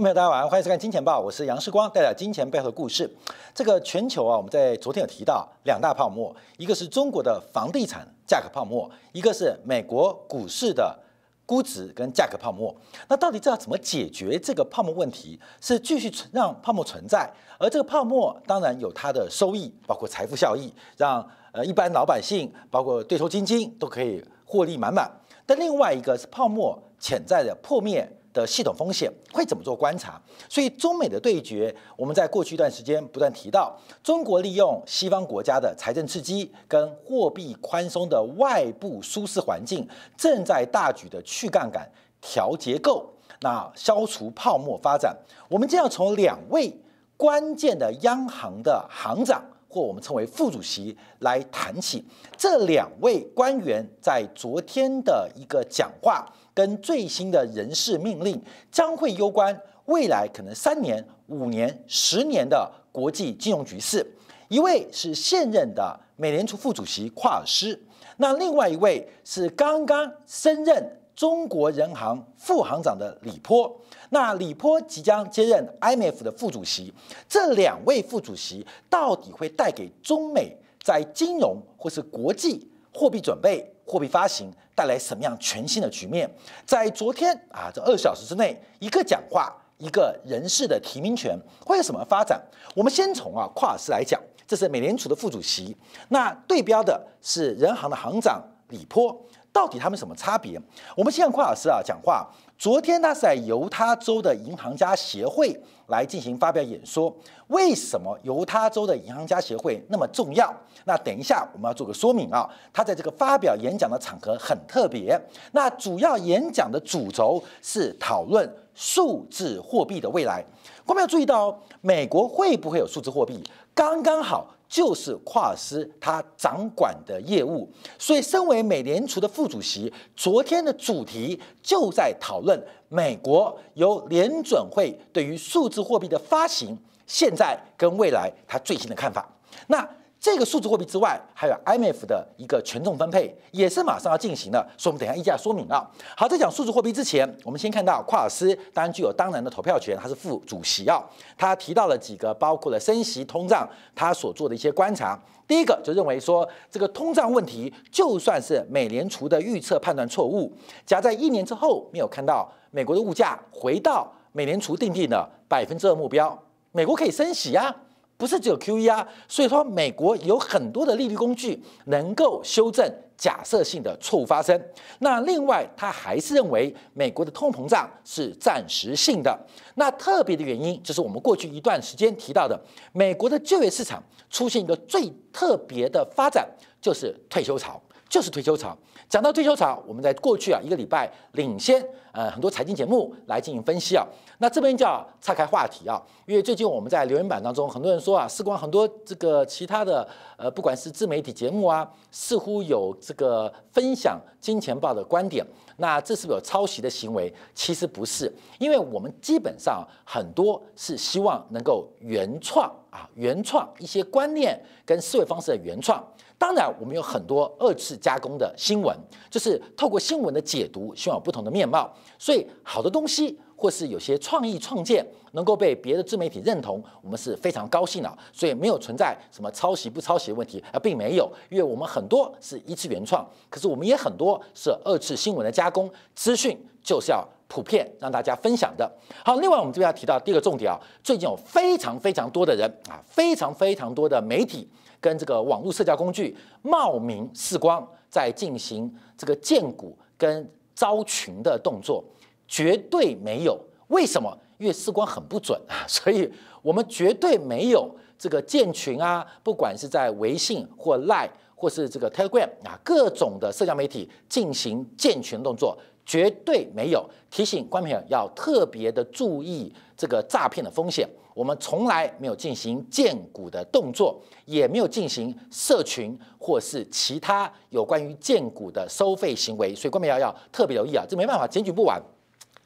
朋友大家晚上欢迎收看《金钱报》，我是杨世光，带来金钱背后的故事。这个全球啊，我们在昨天有提到两大泡沫，一个是中国的房地产价格泡沫，一个是美国股市的估值跟价格泡沫。那到底要怎么解决这个泡沫问题？是继续存让泡沫存在，而这个泡沫当然有它的收益，包括财富效益，让呃一般老百姓，包括对冲基金都可以获利满满。但另外一个是泡沫潜在的破灭。的系统风险会怎么做观察？所以中美的对决，我们在过去一段时间不断提到，中国利用西方国家的财政刺激跟货币宽松的外部舒适环境，正在大举的去杠杆、调结构，那消除泡沫发展。我们将要从两位关键的央行的行长。或我们称为副主席来谈起，这两位官员在昨天的一个讲话跟最新的人事命令，将会攸关未来可能三年、五年、十年的国际金融局势。一位是现任的美联储副主席夸尔斯，那另外一位是刚刚升任。中国人行副行长的李波，那李波即将接任 IMF 的副主席。这两位副主席到底会带给中美在金融或是国际货币准备、货币发行带来什么样全新的局面？在昨天啊，这二小时之内，一个讲话，一个人事的提名权会有什么发展？我们先从啊跨尔斯来讲，这是美联储的副主席，那对标的是人行的行长李波。到底他们什么差别？我们先让匡老师啊讲话。昨天他是在犹他州的银行家协会来进行发表演说。为什么犹他州的银行家协会那么重要？那等一下我们要做个说明啊。他在这个发表演讲的场合很特别。那主要演讲的主轴是讨论数字货币的未来。观众要注意到，美国会不会有数字货币？刚刚好。就是跨尔斯他掌管的业务，所以身为美联储的副主席，昨天的主题就在讨论美国由联准会对于数字货币的发行，现在跟未来他最新的看法。那。这个数字货币之外，还有 IMF 的一个权重分配也是马上要进行的，所以我们等下一价说明啊。好，在讲数字货币之前，我们先看到夸尔斯，当然具有当然的投票权，他是副主席啊。他提到了几个，包括了升息、通胀，他所做的一些观察。第一个就认为说，这个通胀问题就算是美联储的预测判断错误，只要在一年之后没有看到美国的物价回到美联储定定的百分之二目标，美国可以升息呀。不是只有 QE 啊，所以说美国有很多的利率工具能够修正假设性的错误发生。那另外，他还是认为美国的通膨胀是暂时性的。那特别的原因就是我们过去一段时间提到的，美国的就业市场出现一个最特别的发展，就是退休潮。就是退休潮。讲到退休潮，我们在过去啊一个礼拜领先呃很多财经节目来进行分析啊。那这边叫岔开话题啊，因为最近我们在留言板当中，很多人说啊，事关很多这个其他的呃，不管是自媒体节目啊，似乎有这个分享金钱豹的观点，那这是不是有抄袭的行为？其实不是，因为我们基本上很多是希望能够原创啊，原创一些观念跟思维方式的原创。当然，我们有很多二次加工的新闻，就是透过新闻的解读，望有不同的面貌。所以，好的东西或是有些创意创建，能够被别的自媒体认同，我们是非常高兴的。所以，没有存在什么抄袭不抄袭的问题，而并没有，因为我们很多是一次原创，可是我们也很多是二次新闻的加工。资讯就是要普遍让大家分享的。好，另外我们这边要提到第二个重点啊，最近有非常非常多的人啊，非常非常多的媒体。跟这个网络社交工具冒名视光在进行这个荐股跟招群的动作，绝对没有。为什么？因为视光很不准啊，所以我们绝对没有这个建群啊，不管是在微信或 Line 或是这个 Telegram 啊，各种的社交媒体进行建群动作，绝对没有。提醒观众朋友要特别的注意这个诈骗的风险。我们从来没有进行荐股的动作，也没有进行社群或是其他有关于荐股的收费行为，所以关美瑶要特别留意啊，这没办法，检举不完，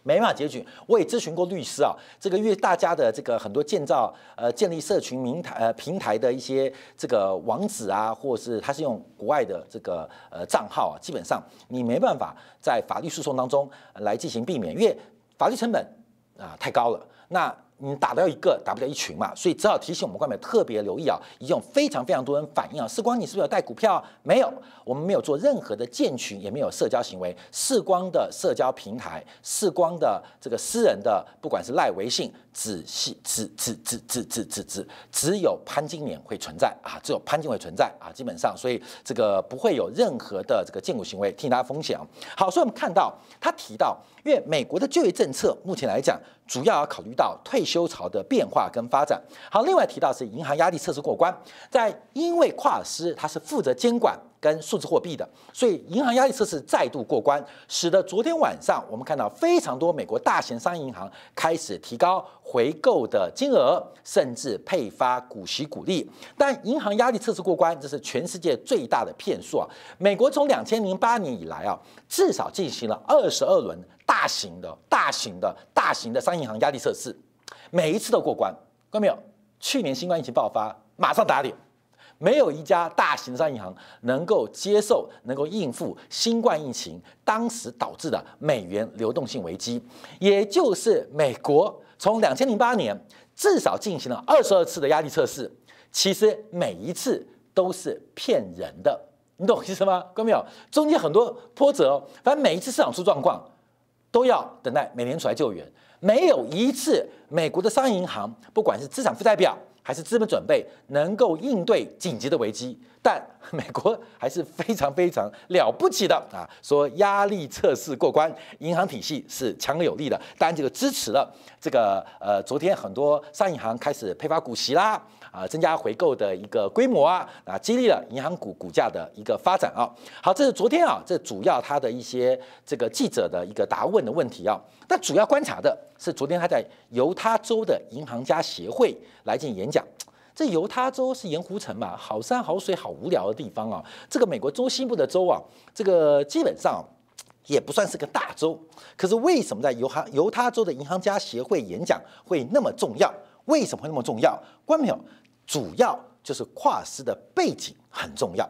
没办法检举。我也咨询过律师啊，这个因为大家的这个很多建造呃建立社群平台呃平台的一些这个网址啊，或是他是用国外的这个呃账号啊，基本上你没办法在法律诉讼当中来进行避免，因为法律成本啊太高了。那。你打掉一个，打不掉一群嘛，所以只好提醒我们观众特别留意啊！已经有非常非常多人反映啊，世光你是不是有带股票？没有，我们没有做任何的建群，也没有社交行为。世光的社交平台，世光的这个私人的，不管是赖微信。仔细，只只只只只只只只有潘金莲会存在啊，只有潘金会存在啊，基本上所以这个不会有任何的这个荐股行为，替大家分享。好，所以我们看到他提到，因为美国的就业政策目前来讲，主要要考虑到退休潮的变化跟发展。好，另外提到是银行压力测试过关，在因为跨市他是负责监管。跟数字货币的，所以银行压力测试再度过关，使得昨天晚上我们看到非常多美国大型商业银行开始提高回购的金额，甚至配发股息股利。但银行压力测试过关，这是全世界最大的骗术啊！美国从两千零八年以来啊，至少进行了二十二轮大型的、大型的、大型的商业银行压力测试，每一次都过关。看到没有？去年新冠疫情爆发，马上打脸。没有一家大型商业银行能够接受、能够应付新冠疫情当时导致的美元流动性危机，也就是美国从两千零八年至少进行了二十二次的压力测试，其实每一次都是骗人的。你懂意思吗？看到没有？中间很多波折，反正每一次市场出状况都要等待美联储来救援，没有一次美国的商业银行，不管是资产负债表。还是资本准备能够应对紧急的危机，但 美国还是非常非常了不起的啊！说压力测试过关，银行体系是强而有力的。当然，这个支持了这个呃，昨天很多商业银行开始配发股息啦。啊，增加回购的一个规模啊，啊，激励了银行股股价的一个发展啊。好，这是昨天啊，这主要他的一些这个记者的一个答问的问题啊。那主要观察的是昨天他在犹他州的银行家协会来进行演讲。这犹他州是盐湖城嘛，好山好水好无聊的地方啊。这个美国中西部的州啊，这个基本上也不算是个大州。可是为什么在犹哈犹他州的银行家协会演讲会那么重要？为什么会那么重要？关有。主要就是跨司的背景很重要。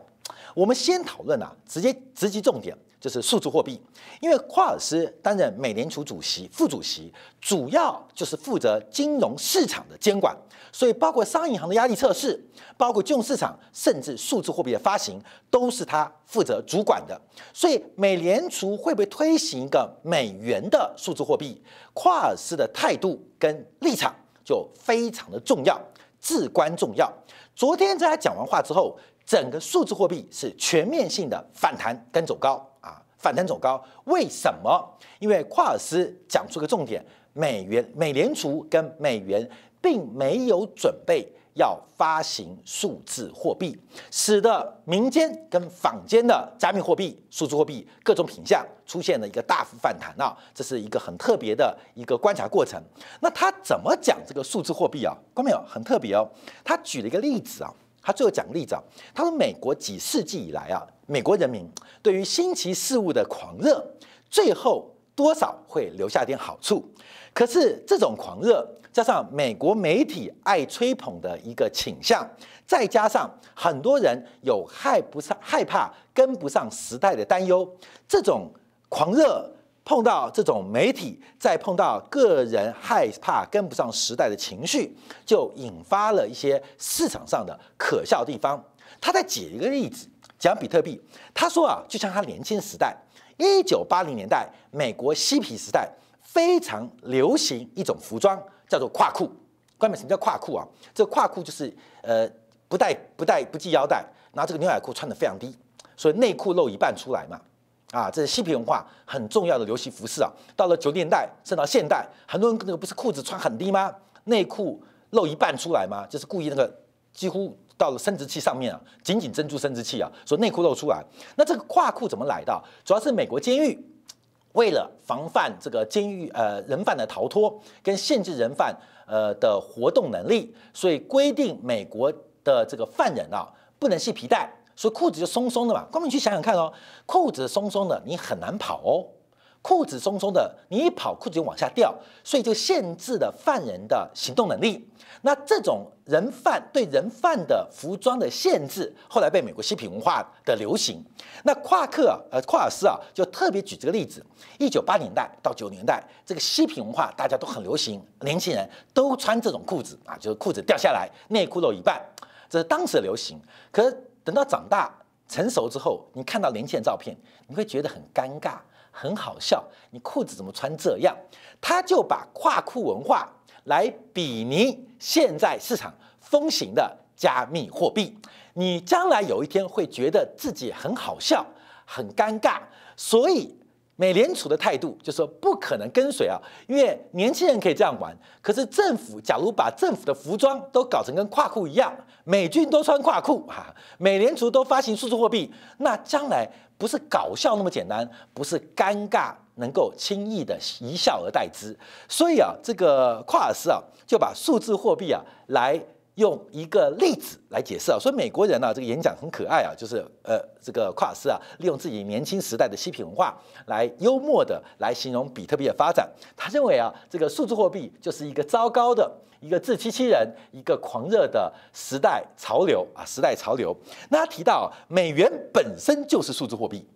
我们先讨论啊，直接直击重点就是数字货币，因为夸尔斯担任美联储主席、副主席，主要就是负责金融市场的监管，所以包括商业银行的压力测试，包括金融市场，甚至数字货币的发行，都是他负责主管的。所以，美联储会不会推行一个美元的数字货币，夸尔斯的态度跟立场就非常的重要。至关重要。昨天在他讲完话之后，整个数字货币是全面性的反弹跟走高啊，反弹走高。为什么？因为夸尔斯讲出个重点，美元、美联储跟美元并没有准备。要发行数字货币，使得民间跟坊间的加密货币、数字货币各种品相出现了一个大幅反弹啊，这是一个很特别的一个观察过程。那他怎么讲这个数字货币啊？有没有很特别哦？他举了一个例子啊，他最后讲例子啊，他说美国几世纪以来啊，美国人民对于新奇事物的狂热，最后多少会留下点好处。可是这种狂热，加上美国媒体爱吹捧的一个倾向，再加上很多人有害不上害怕跟不上时代的担忧，这种狂热碰到这种媒体，再碰到个人害怕跟不上时代的情绪，就引发了一些市场上的可笑地方。他在举一个例子讲比特币，他说啊，就像他年轻时代，一九八零年代美国嬉皮时代。非常流行一种服装，叫做跨裤。关面什么叫跨裤啊？这跨裤就是呃不带不带不系腰带，拿这个牛仔裤穿的非常低，所以内裤露一半出来嘛。啊，这是西皮文化很重要的流行服饰啊。到了九十年代，甚至到现代，很多人那个不是裤子穿很低吗？内裤露一半出来吗？就是故意那个几乎到了生殖器上面啊，紧紧珍珠生殖器啊，所以内裤露出来。那这个跨裤怎么来的？主要是美国监狱。为了防范这个监狱呃人犯的逃脱跟限制人犯呃的活动能力，所以规定美国的这个犯人啊不能系皮带，所以裤子就松松的嘛。光你去想想看哦，裤子松松的，你很难跑哦。裤子松松的，你一跑裤子就往下掉，所以就限制了犯人的行动能力。那这种人犯对人犯的服装的限制，后来被美国嬉皮文化的流行。那夸克呃夸尔斯啊，就特别举这个例子：，一九八年代到九年代，这个嬉皮文化大家都很流行，年轻人都穿这种裤子啊，就是裤子掉下来，内裤露一半，这是当时的流行。可是等到长大成熟之后，你看到年轻人照片，你会觉得很尴尬。很好笑，你裤子怎么穿这样？他就把跨裤文化来比拟现在市场风行的加密货币。你将来有一天会觉得自己很好笑，很尴尬。所以美联储的态度就是不可能跟随啊，因为年轻人可以这样玩。可是政府假如把政府的服装都搞成跟跨裤一样，美军都穿跨裤哈，美联储都发行数字货币，那将来。不是搞笑那么简单，不是尴尬能够轻易的一笑而代之。所以啊，这个夸尔斯啊，就把数字货币啊，来用一个例子来解释啊。所以美国人啊，这个演讲很可爱啊，就是呃，这个夸尔斯啊，利用自己年轻时代的嬉皮文化，来幽默的来形容比特币的发展。他认为啊，这个数字货币就是一个糟糕的。一个自欺欺人，一个狂热的时代潮流啊！时代潮流。那他提到，美元本身就是数字货币。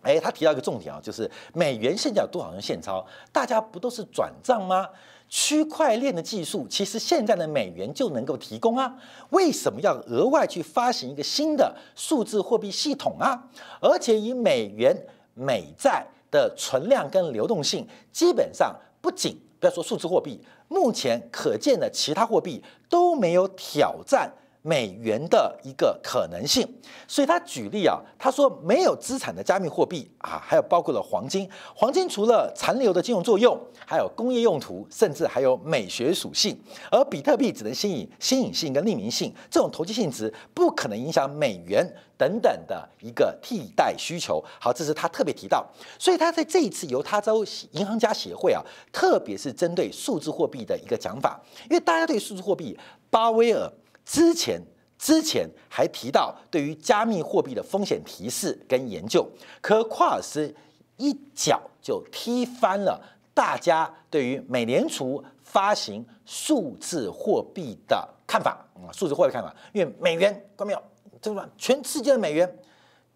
哎，他提到一个重点啊，就是美元现在有多少人现钞？大家不都是转账吗？区块链的技术其实现在的美元就能够提供啊，为什么要额外去发行一个新的数字货币系统啊？而且以美元、美债的存量跟流动性，基本上不仅不要说数字货币。目前可见的其他货币都没有挑战。美元的一个可能性，所以他举例啊，他说没有资产的加密货币啊，还有包括了黄金。黄金除了残留的金融作用，还有工业用途，甚至还有美学属性。而比特币只能吸引新颖性跟匿名性这种投机性质，不可能影响美元等等的一个替代需求。好，这是他特别提到。所以他在这一次犹他州银行家协会啊，特别是针对数字货币的一个讲法，因为大家对数字货币，巴威尔。之前之前还提到对于加密货币的风险提示跟研究，可库尔斯一脚就踢翻了大家对于美联储发行数字货币的看法啊，数字货币看法，因为美元看到没有，这个全世界的美元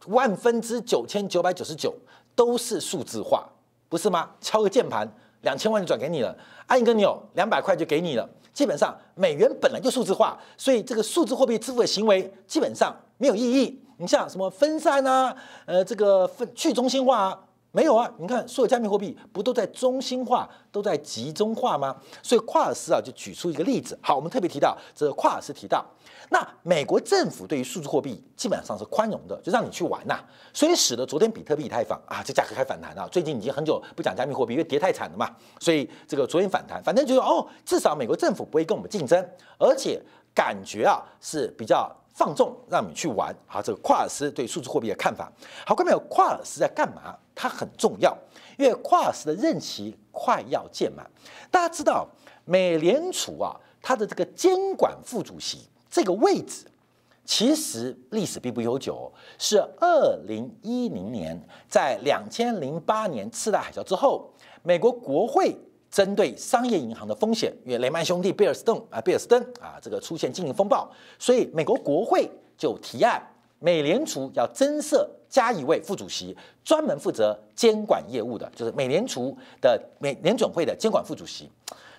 万分之九千九百九十九都是数字化，不是吗？敲个键盘，两千万就转给你了，按一个钮，两百块就给你了。基本上，美元本来就数字化，所以这个数字货币支付的行为基本上没有意义。你像什么分散啊，呃，这个分去中心化。没有啊，你看所有加密货币不都在中心化、都在集中化吗？所以跨尔斯啊就举出一个例子，好，我们特别提到这个跨尔斯提到，那美国政府对于数字货币基本上是宽容的，就让你去玩呐，所以使得昨天比特币、太反啊这价格还反弹了。最近已经很久不讲加密货币，因为跌太惨了嘛，所以这个昨天反弹，反正就是哦，至少美国政府不会跟我们竞争，而且感觉啊是比较。放纵，让你去玩好，这个夸尔斯对数字货币的看法，好，各位朋友，夸尔斯在干嘛？它很重要，因为夸尔斯的任期快要届满。大家知道，美联储啊，它的这个监管副主席这个位置，其实历史并不悠久，是二零一零年，在两千零八年次贷海啸之后，美国国会。针对商业银行的风险，因为雷曼兄弟、贝尔斯登啊，贝尔斯登啊，这个出现经营风暴，所以美国国会就提案，美联储要增设加一位副主席，专门负责监管业务的，就是美联储的美联总会的监管副主席。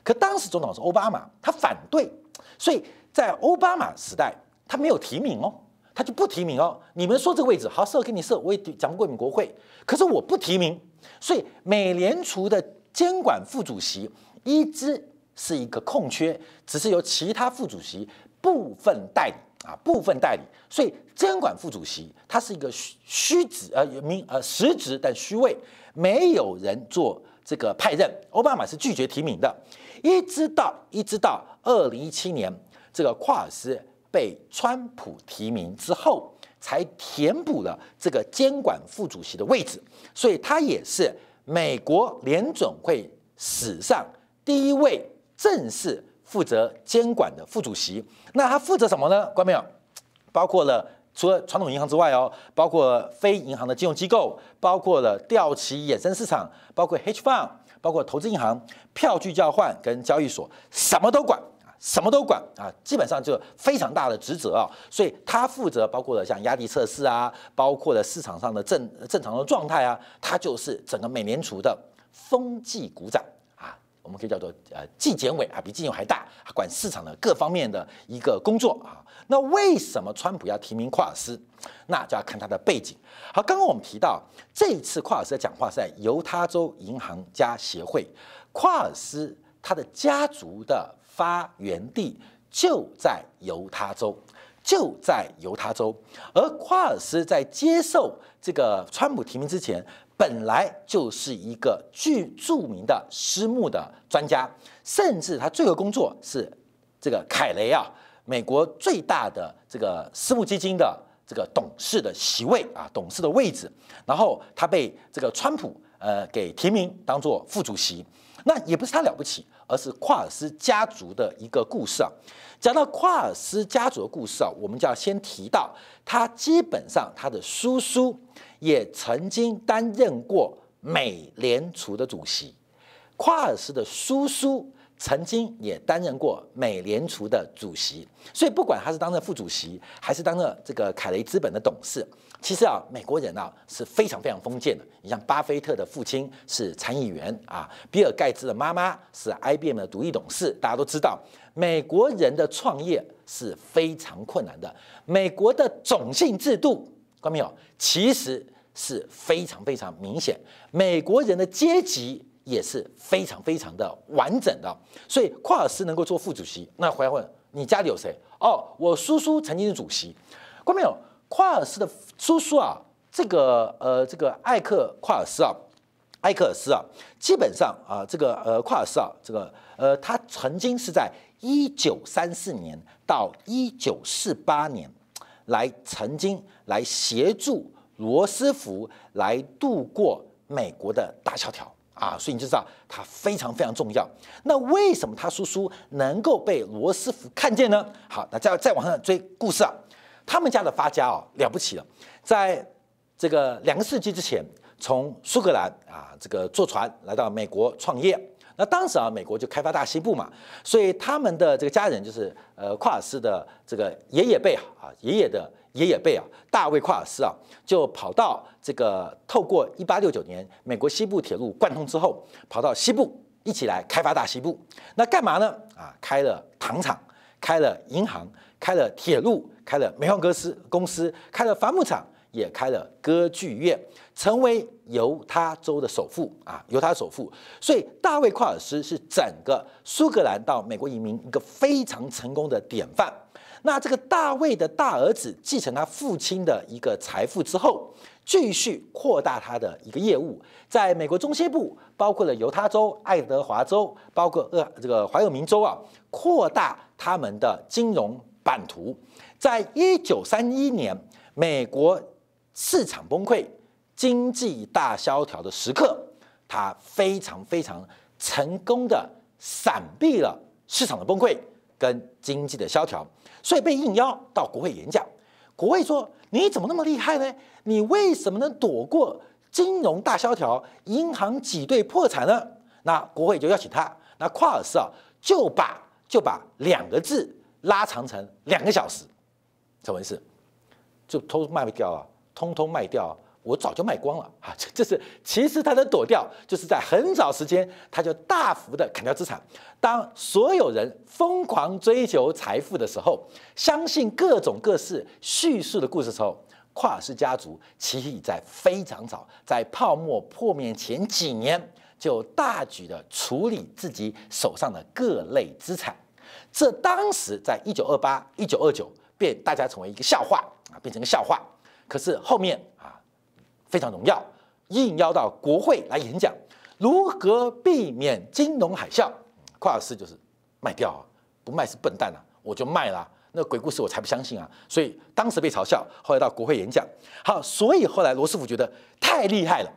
可当时总统是奥巴马，他反对，所以在奥巴马时代，他没有提名哦，他就不提名哦。你们说这个位置好设给你设，我也讲过你们国会，可是我不提名，所以美联储的。监管副主席一直是一个空缺，只是由其他副主席部分代理啊，部分代理。所以监管副主席他是一个虚虚职，呃名呃实职但虚位，没有人做这个派任。奥巴马是拒绝提名的，一直到一直到二零一七年，这个跨尔斯被川普提名之后，才填补了这个监管副主席的位置。所以他也是。美国联总会史上第一位正式负责监管的副主席，那他负责什么呢？看没有？包括了除了传统银行之外哦，包括非银行的金融机构，包括了掉期衍生市场，包括 hedge fund，包括投资银行、票据交换跟交易所，什么都管。什么都管啊，基本上就非常大的职责啊，所以他负责包括了像压力测试啊，包括了市场上的正正常的状态啊，他就是整个美联储的风纪股长啊，我们可以叫做呃纪检委啊，比金融还大，管市场的各方面的一个工作啊。那为什么川普要提名跨尔斯？那就要看他的背景。好，刚刚我们提到这次跨尔斯的讲话是在犹他州银行家协会，跨尔斯他的家族的。发源地就在犹他州，就在犹他州。而夸尔斯在接受这个川普提名之前，本来就是一个巨著名的私募的专家，甚至他最后工作是这个凯雷啊，美国最大的这个私募基金的这个董事的席位啊，董事的位置。然后他被这个川普呃给提名当做副主席。那也不是他了不起，而是夸尔斯家族的一个故事啊。讲到夸尔斯家族的故事啊，我们就要先提到他，基本上他的叔叔也曾经担任过美联储的主席。夸尔斯的叔叔曾经也担任过美联储的主席，所以不管他是当任副主席，还是当任这个凯雷资本的董事。其实啊，美国人啊是非常非常封建的。你像巴菲特的父亲是参议员啊，比尔盖茨的妈妈是 IBM 的独立董事。大家都知道，美国人的创业是非常困难的。美国的种姓制度，看没有？其实是非常非常明显。美国人的阶级也是非常非常的完整的。所以库尔斯能够做副主席，那回来问你家里有谁？哦，我叔叔曾经是主席，看没有？夸尔斯的叔叔啊，这个呃，这个艾克夸尔斯啊，艾克尔斯啊，基本上啊，这个呃，夸尔斯啊，这个呃，他曾经是在一九三四年到一九四八年来曾经来协助罗斯福来度过美国的大萧条啊，所以你就知道他非常非常重要。那为什么他叔叔能够被罗斯福看见呢？好，那再再往上追故事啊。他们家的发家啊，了不起了！在这个两个世纪之前，从苏格兰啊，这个坐船来到美国创业。那当时啊，美国就开发大西部嘛，所以他们的这个家人就是呃，夸尔斯的这个爷爷辈啊，啊爷爷的爷爷辈啊，大卫夸尔斯啊，就跑到这个透过一八六九年美国西部铁路贯通之后，跑到西部一起来开发大西部。那干嘛呢？啊，开了糖厂，开了银行，开了铁路。开了煤矿公司，公司开了伐木厂，也开了歌剧院，成为犹他州的首富啊，犹他首富。所以，大卫·夸尔斯是整个苏格兰到美国移民一个非常成功的典范。那这个大卫的大儿子继承他父亲的一个财富之后，继续扩大他的一个业务，在美国中西部，包括了犹他州、爱德华州，包括呃这个怀俄明州啊，扩大他们的金融版图。在一九三一年，美国市场崩溃、经济大萧条的时刻，他非常非常成功的闪避了市场的崩溃跟经济的萧条，所以被应邀到国会演讲。国会说：“你怎么那么厉害呢？你为什么能躲过金融大萧条、银行挤兑、破产呢？”那国会就邀请他。那跨尔斯啊，就把就把两个字拉长成两个小时。怎么回事？就偷卖掉啊，通通卖掉，啊，我早就卖光了 啊！这这是其实他的躲掉，就是在很早时间，他就大幅的砍掉资产。当所有人疯狂追求财富的时候，相信各种各式叙述的故事时候，跨氏家族其实已在非常早，在泡沫破灭前几年，就大举的处理自己手上的各类资产。这当时在一九二八、一九二九。变大家成为一个笑话啊，变成个笑话。可是后面啊，非常荣耀，应邀到国会来演讲，如何避免金融海啸？跨尔斯就是卖掉啊，不卖是笨蛋啊，我就卖了。那鬼故事我才不相信啊。所以当时被嘲笑，后来到国会演讲。好，所以后来罗斯福觉得太厉害了，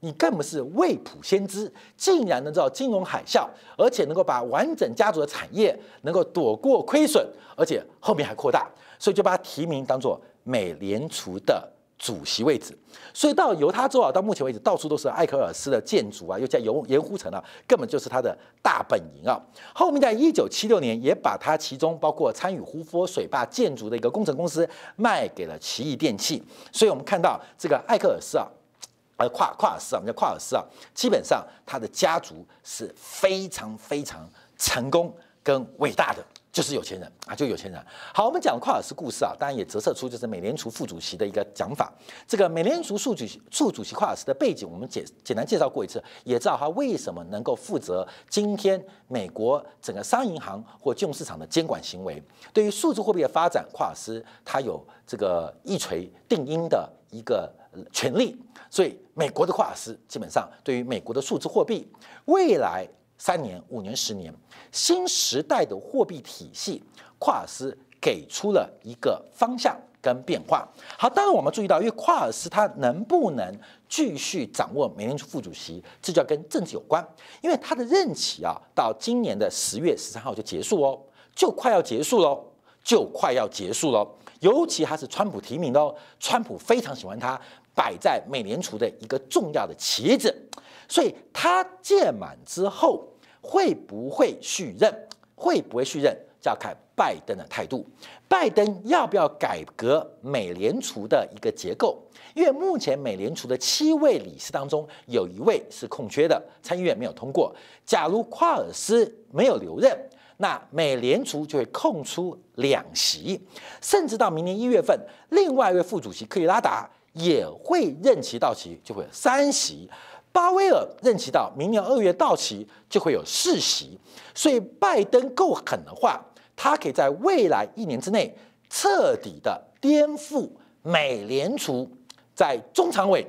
你根本是未卜先知，竟然能知道金融海啸，而且能够把完整家族的产业能够躲过亏损，而且后面还扩大。所以就把他提名当做美联储的主席位置。所以到犹他州啊，到目前为止到处都是艾克尔斯的建筑啊，又在盐盐湖城啊，根本就是他的大本营啊。后面在一九七六年也把他其中包括参与胡佛水坝建筑的一个工程公司卖给了奇异电器。所以我们看到这个艾克尔斯啊，呃夸夸尔斯啊，我们叫夸尔斯啊，基本上他的家族是非常非常成功跟伟大的。就是有钱人啊，就有钱人。好，我们讲夸尔斯故事啊，当然也折射出就是美联储副主席的一个讲法。这个美联储副主副主席夸尔斯的背景，我们简简单介绍过一次，也知道他为什么能够负责今天美国整个商业银行或金融市场的监管行为。对于数字货币的发展，夸尔斯他有这个一锤定音的一个权利。所以，美国的夸尔斯基本上对于美国的数字货币未来。三年、五年、十年，新时代的货币体系，跨尔斯给出了一个方向跟变化。好，当然我们注意到，因为跨尔斯他能不能继续掌握美联储副主席，这就要跟政治有关。因为他的任期啊，到今年的十月十三号就结束哦，就快要结束喽，就快要结束喽。尤其他是川普提名的哦，川普非常喜欢他，摆在美联储的一个重要的旗子。所以他届满之后会不会续任？会不会续任就要看拜登的态度。拜登要不要改革美联储的一个结构？因为目前美联储的七位理事当中有一位是空缺的，参议院没有通过。假如夸尔斯没有留任，那美联储就会空出两席，甚至到明年一月份，另外一位副主席克里拉达也会任期到期，就会三席。巴威尔任期到明年二月到期就会有世袭，所以拜登够狠的话，他可以在未来一年之内彻底的颠覆美联储在中常委、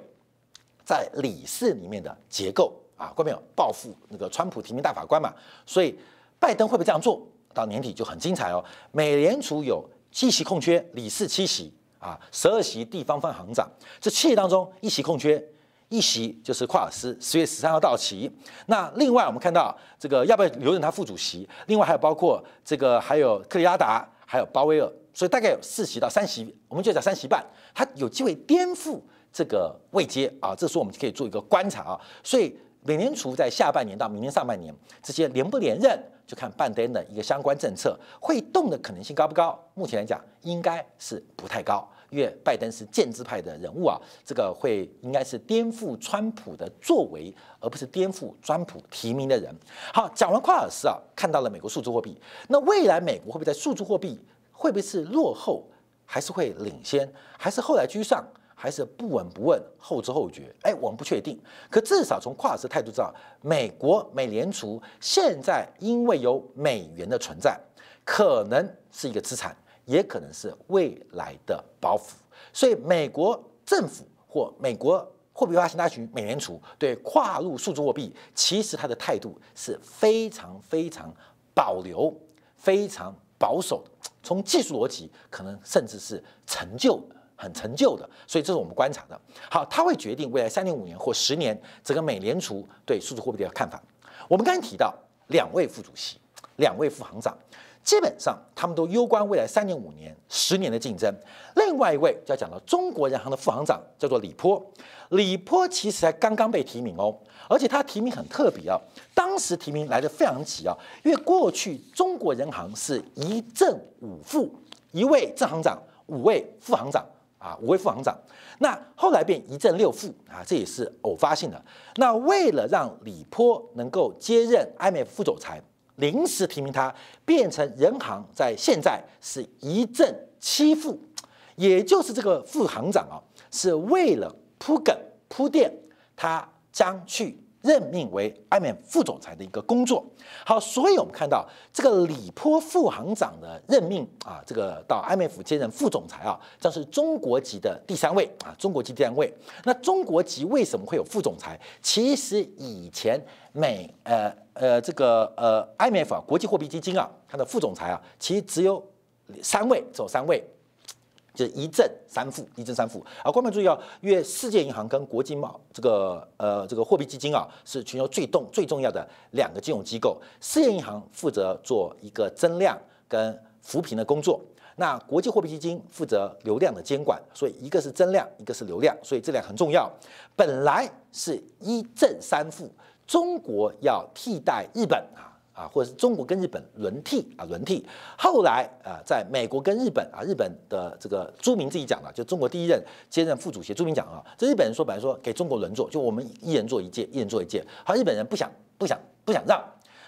在理事里面的结构啊！有没有报复那个川普提名大法官嘛？所以拜登会不会这样做？到年底就很精彩哦。美联储有七席空缺，理事七席啊，十二席地方分行长，这七席当中一席空缺。一席就是夸尔斯，十月十三号到期。那另外我们看到这个要不要留任他副主席，另外还有包括这个还有克里亚达，还有鲍威尔，所以大概有四席到三席，我们就讲三席半，他有机会颠覆这个位阶啊。这时候我们可以做一个观察啊。所以美联储在下半年到明年上半年这些连不连任，就看拜登的一个相关政策会动的可能性高不高。目前来讲应该是不太高。因为拜登是建制派的人物啊，这个会应该是颠覆川普的作为，而不是颠覆川普提名的人。好，讲完夸尔斯啊，看到了美国数字货币，那未来美国会不会在数字货币，会不会是落后，还是会领先，还是后来居上，还是不闻不问后知后觉？哎，我们不确定。可至少从夸尔斯态度知道，美国美联储现在因为有美元的存在，可能是一个资产。也可能是未来的包袱，所以美国政府或美国货币发行大局美联储对跨入数字货币，其实它的态度是非常非常保留、非常保守的。从技术逻辑，可能甚至是陈旧、很陈旧的。所以这是我们观察的。好，它会决定未来三年、五年或十年整个美联储对数字货币的看法。我们刚才提到两位副主席、两位副行长。基本上他们都攸关未来三年、五年、十年的竞争。另外一位就要讲到中国人行的副行长，叫做李波。李波其实才刚刚被提名哦，而且他提名很特别啊。当时提名来的非常急啊，因为过去中国人行是一正五副，一位正行长，五位副行长啊，五位副行长。那后来变一正六副啊，这也是偶发性的。那为了让李波能够接任埃 f 副总裁。临时提名他变成人行，在现在是一正七副，也就是这个副行长啊，是为了铺梗铺垫，他将去。任命为 IMF 副总裁的一个工作，好，所以我们看到这个李波副行长的任命啊，这个到 IMF 接任副总裁啊，将是中国籍的第三位啊，中国籍第三位。那中国籍为什么会有副总裁？其实以前美呃呃这个呃 IMF 啊国际货币基金啊，它的副总裁啊，其实只有三位，走三位。是一正三负，一正三负。啊，观众注意哦，因为世界银行跟国际贸这个呃这个货币基金啊，是全球最动最重要的两个金融机构。世界银行负责做一个增量跟扶贫的工作，那国际货币基金负责流量的监管。所以一个是增量，一个是流量，所以这两很重要。本来是一正三负，中国要替代日本啊。啊，或者是中国跟日本轮替啊，轮替。后来啊，在美国跟日本啊，日本的这个朱明自己讲了，就中国第一任接任副主席朱明讲啊，这日本人说白说给中国轮坐，就我们一人坐一届，一人坐一届。好，日本人不想不想不想让，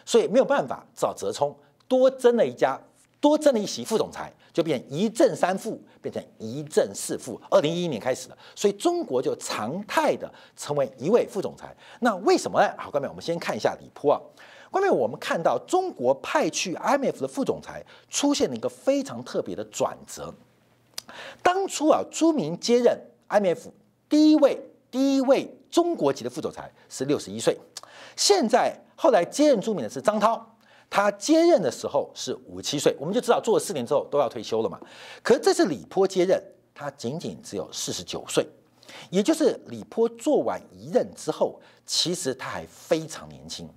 所以没有办法，只好折冲。多增了一家，多增了一席副总裁，就变一正三副，变成一正四副。二零一一年开始的，所以中国就常态的成为一位副总裁。那为什么呢？好，各位，我们先看一下李波啊。关外，我们看到中国派去 IMF 的副总裁出现了一个非常特别的转折。当初啊，朱明接任 IMF 第一位第一位中国籍的副总裁是六十一岁。现在后来接任朱明的是张涛，他接任的时候是五十七岁，我们就知道做了四年之后都要退休了嘛。可是这次李波接任，他仅仅只有四十九岁，也就是李波做完一任之后，其实他还非常年轻。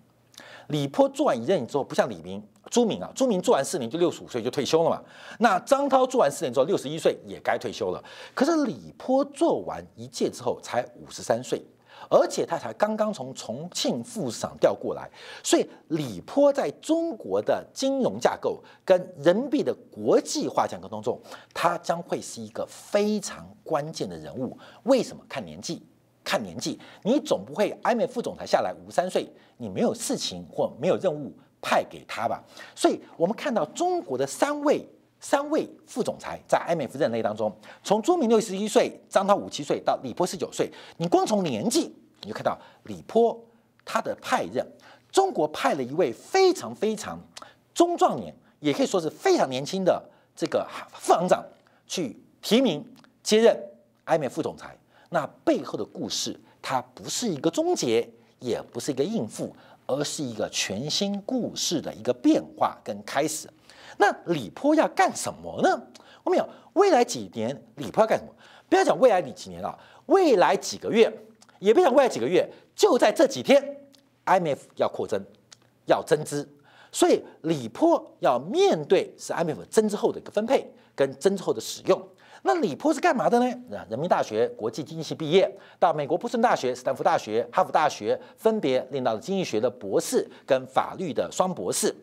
李波做完一任之后，不像李明、朱明啊，朱明做完四年就六十五岁就退休了嘛。那张涛做完四年之后，六十一岁也该退休了。可是李波做完一届之后才五十三岁，而且他才刚刚从重庆副市长调过来，所以李波在中国的金融架构跟人民币的国际化架构当中，他将会是一个非常关键的人物。为什么看年纪？看年纪，你总不会 m 美副总裁下来五三岁，你没有事情或没有任务派给他吧？所以，我们看到中国的三位三位副总裁在 i 美 f 任内当中，从朱明六十一岁、张涛五七岁到李波十九岁，你光从年纪你就看到李波他的派任，中国派了一位非常非常中壮年，也可以说是非常年轻的这个副行长去提名接任埃美副总裁。那背后的故事，它不是一个终结，也不是一个应付，而是一个全新故事的一个变化跟开始。那李坡要干什么呢？我们讲未来几年，李坡要干什么？不要讲未来你几年了，未来几个月，也不要讲未来几个月，就在这几天，IMF 要扩增，要增资，所以李坡要面对是 IMF 增资后的一个分配跟增资后的使用。那李波是干嘛的呢？人民大学国际经济系毕业，到美国普顺大学、斯坦福大学、哈佛大学分别练到了经济学的博士跟法律的双博士。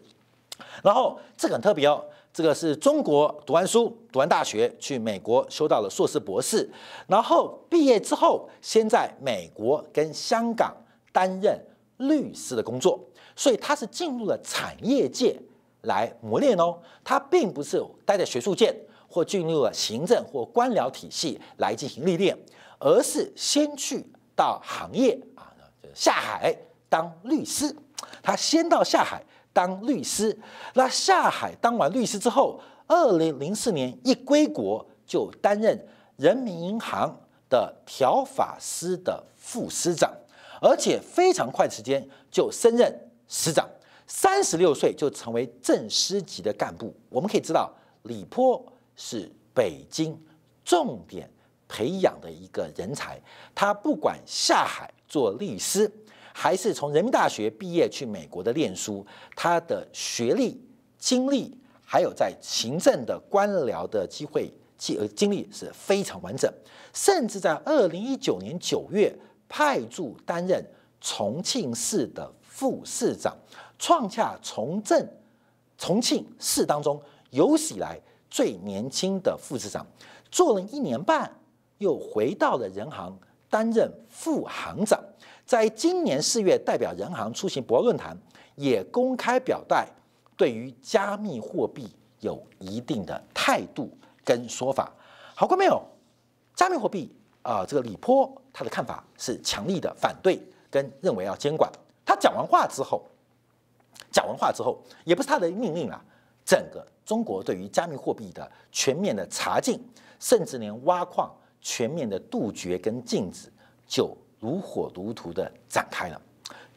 然后这个很特别哦，这个是中国读完书、读完大学去美国修到了硕士、博士，然后毕业之后先在美国跟香港担任律师的工作，所以他是进入了产业界来磨练哦，他并不是待在学术界。或进入了行政或官僚体系来进行历练，而是先去到行业啊，就下海当律师。他先到下海当律师，那下海当完律师之后，二零零四年一归国就担任人民银行的条法司的副司长，而且非常快时间就升任司长，三十六岁就成为正师级的干部。我们可以知道，李波。是北京重点培养的一个人才。他不管下海做律师，还是从人民大学毕业去美国的念书，他的学历、经历，还有在行政的官僚的机会，即经历是非常完整。甚至在二零一九年九月派驻担任重庆市的副市长，创下重镇重庆市当中有史以来。最年轻的副市长，做了一年半，又回到了人行担任副行长。在今年四月，代表人行出席博鳌论坛，也公开表态，对于加密货币有一定的态度跟说法。好过没有？加密货币啊，这个李波他的看法是强力的反对，跟认为要监管。他讲完话之后，讲完话之后，也不是他的命令啊。整个中国对于加密货币的全面的查禁，甚至连挖矿全面的杜绝跟禁止，就如火如荼的展开了，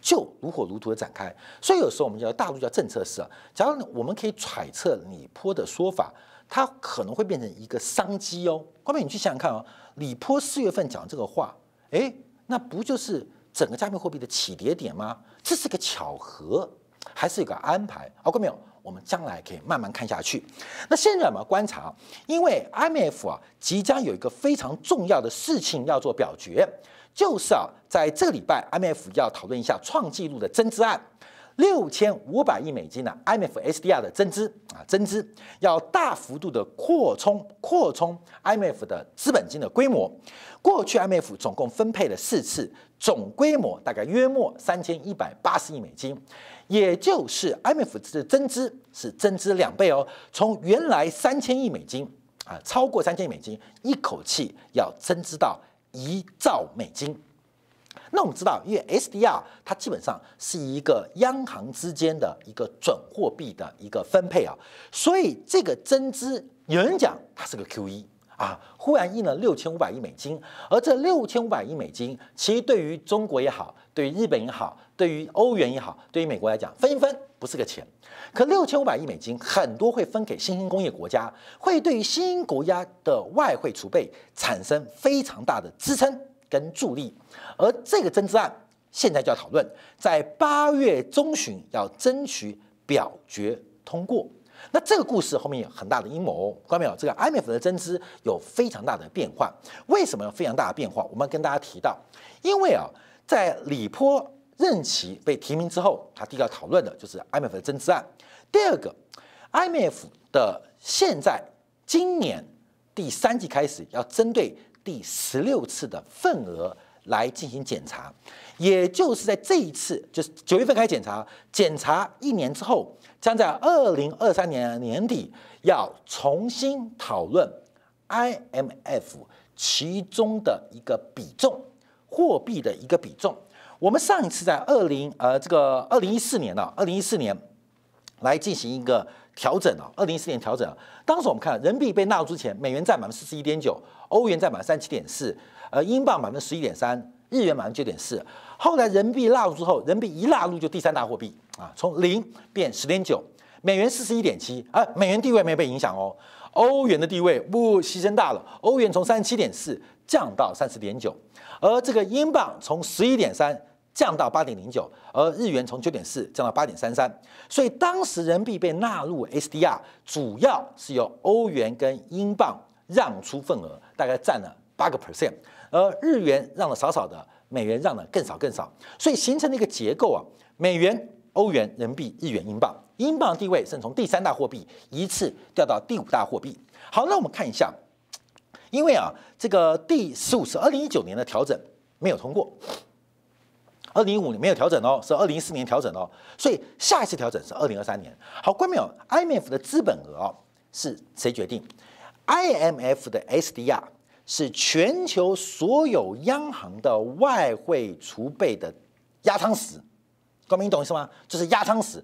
就如火如荼的展开。所以有时候我们叫大陆叫政策啊，假如我们可以揣测李波的说法，他可能会变成一个商机哦。后面你去想想看哦，李波四月份讲这个话，诶，那不就是整个加密货币的起跌点吗？这是个巧合，还是一个安排？各位没有？我们将来可以慢慢看下去。那现在我要观察，因为 IMF 啊即将有一个非常重要的事情要做表决，就是啊，在这礼拜 IMF 要讨论一下创纪录的增资案，六千五百亿美金呢 IMFSDR 的增资啊增资要大幅度的扩充扩充 IMF 的资本金的规模。过去 IMF 总共分配了四次，总规模大概约莫三千一百八十亿美金。也就是 IMF 的增资是增资两倍哦，从原来三千亿美金啊，超过三千亿美金，一口气要增资到一兆美金。那我们知道，因为 SDR 它基本上是一个央行之间的一个准货币的一个分配啊，所以这个增资有人讲它是个 Q e 啊，忽然印了六千五百亿美金，而这六千五百亿美金其实对于中国也好。对于日本也好，对于欧元也好，对于美国来讲，分一分不是个钱。可六千五百亿美金很多会分给新兴工业国家，会对于新兴国家的外汇储备产生非常大的支撑跟助力。而这个增资案现在就要讨论，在八月中旬要争取表决通过。那这个故事后面有很大的阴谋，看到没有？这个 IMF 的增资有非常大的变化。为什么有非常大的变化？我们跟大家提到，因为啊。在李波任期被提名之后，他第一个讨论的就是 IMF 的增资案。第二个，IMF 的现在今年第三季开始要针对第十六次的份额来进行检查，也就是在这一次，就是九月份开始检查，检查一年之后，将在二零二三年年底要重新讨论 IMF 其中的一个比重。货币的一个比重，我们上一次在二零呃这个二零一四年呢，二零一四年来进行一个调整啊，二零一四年调整，当时我们看人民币被纳入之前，美元占百分之四十一点九，欧元占百分之三十七点四，呃英镑百分之十一点三，日元百分之九点四，后来人民币纳入之后，人民币一纳入就第三大货币啊，从零变十点九，美元四十一点七，啊，美元地位没有被影响哦。欧元的地位不牺牲大了，欧元从三十七点四降到三十点九，而这个英镑从十一点三降到八点零九，而日元从九点四降到八点三三，所以当时人民币被纳入 SDR，主要是由欧元跟英镑让出份额，大概占了八个 percent，而日元让了少少的，美元让了更少更少，所以形成了一个结构啊，美元、欧元、人民币、日元、英镑。英镑地位甚至从第三大货币一次掉到第五大货币。好，那我们看一下，因为啊，这个第十五次二零一九年的调整没有通过，二零一五年没有调整哦，是二零一四年调整哦，所以下一次调整是二零二三年。好，关有 i m f 的资本额是谁决定？IMF 的 SDR 是全球所有央行的外汇储备的压舱石。关明，你懂意思吗？就是压舱石。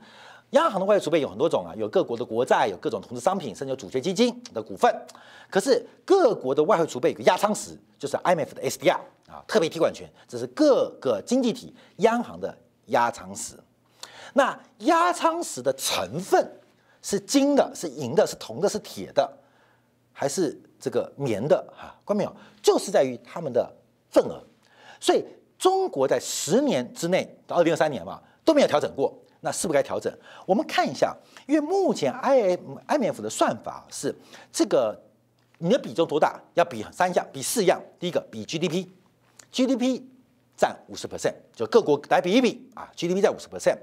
央行的外汇储备有很多种啊，有各国的国债，有各种投资商品，甚至有主权基金的股份。可是各国的外汇储备有个压舱石，就是 IMF 的 SDR 啊，特别提款权，这是各个经济体央行的压舱石。那压舱石的成分是金的，是银的，是铜的，是铁的，还是这个棉的？哈，关没有，就是在于他们的份额。所以中国在十年之内，到二零二三年嘛，都没有调整过。那是不该调整。我们看一下，因为目前 I M I M F 的算法是这个，你的比重多大？要比三项，比四样。第一个比 G D P，G D P 占五十 percent，就各国来比一比啊，G D P 占五十 percent。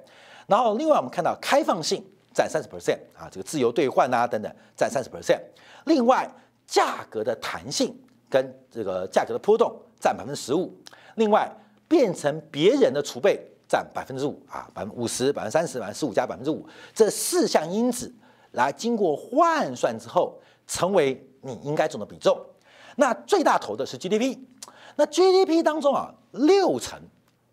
然后另外我们看到开放性占三十 percent 啊，这个自由兑换呐等等占三十 percent。另外价格的弹性跟这个价格的波动占百分之十五。另外变成别人的储备。占百分之五啊，百分之五十、百分之三十、百分之十五加百分之五，这四项因子来经过换算之后，成为你应该中的比重。那最大头的是 GDP，那 GDP 当中啊，六成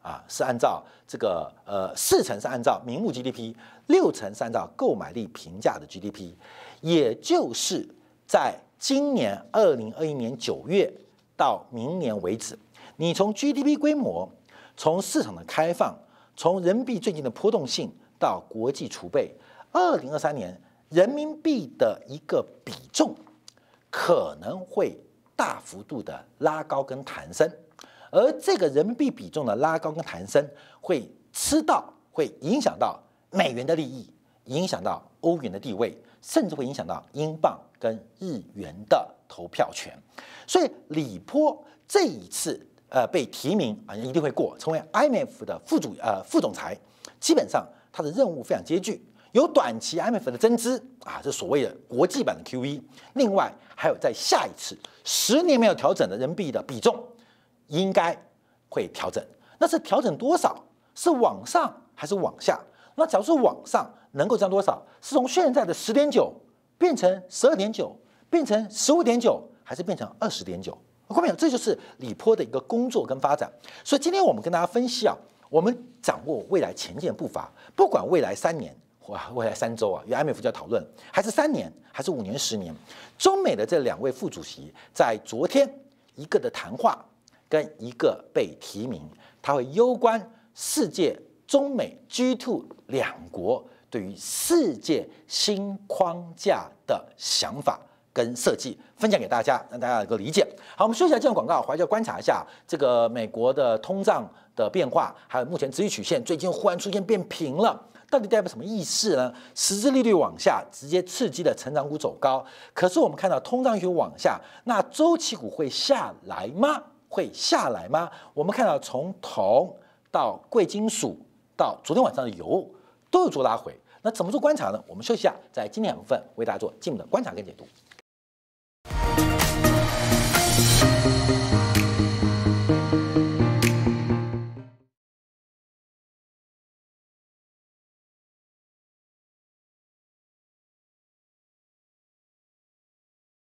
啊是按照这个呃，四成是按照名目 GDP，六成是按照购买力平价的 GDP，也就是在今年二零二一年九月到明年为止，你从 GDP 规模，从市场的开放。从人民币最近的波动性到国际储备，二零二三年人民币的一个比重可能会大幅度的拉高跟弹升，而这个人民币比重的拉高跟弹升会吃到，会影响到美元的利益，影响到欧元的地位，甚至会影响到英镑跟日元的投票权。所以李波这一次。呃，被提名啊，一定会过，成为 IMF 的副主呃副总裁。基本上，他的任务非常艰巨，有短期 IMF 的增资啊，这所谓的国际版的 QE。另外，还有在下一次十年没有调整的人民币的比重，应该会调整。那是调整多少？是往上还是往下？那假如是往上，能够降多少？是从现在的十点九变成十二点九，变成十五点九，还是变成二十点九？后面这就是李波的一个工作跟发展。所以今天我们跟大家分析啊，我们掌握未来前进的步伐。不管未来三年或未来三周啊，与埃美孚教讨论，还是三年，还是五年、十年，中美的这两位副主席在昨天一个的谈话跟一个被提名，他会攸关世界中美 G two 两国对于世界新框架的想法。跟设计分享给大家，让大家能够理解。好，我们休息一下，这入广告，怀着观察一下这个美国的通胀的变化，还有目前资金曲线最近忽然出现变平了，到底代表什么意思呢？实质利率往下，直接刺激了成长股走高。可是我们看到通胀又往下，那周期股会下来吗？会下来吗？我们看到从铜到贵金属到昨天晚上的油都有做拉回，那怎么做观察呢？我们休息一下，在天两部分为大家做进一步的观察跟解读。